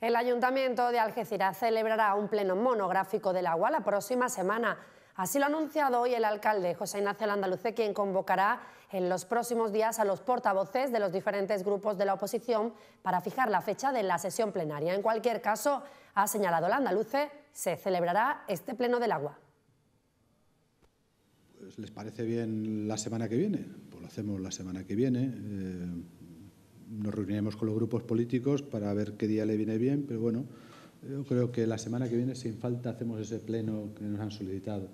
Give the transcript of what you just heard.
El Ayuntamiento de Algeciras celebrará un pleno monográfico del agua la próxima semana. Así lo ha anunciado hoy el alcalde José Ignacio Landaluce, quien convocará en los próximos días a los portavoces de los diferentes grupos de la oposición para fijar la fecha de la sesión plenaria. En cualquier caso, ha señalado Landaluce, se celebrará este pleno del agua. Pues, ¿Les parece bien la semana que viene? Pues lo hacemos la semana que viene. Eh, con los grupos políticos para ver qué día le viene bien, pero bueno, yo creo que la semana que viene, sin falta, hacemos ese pleno que nos han solicitado.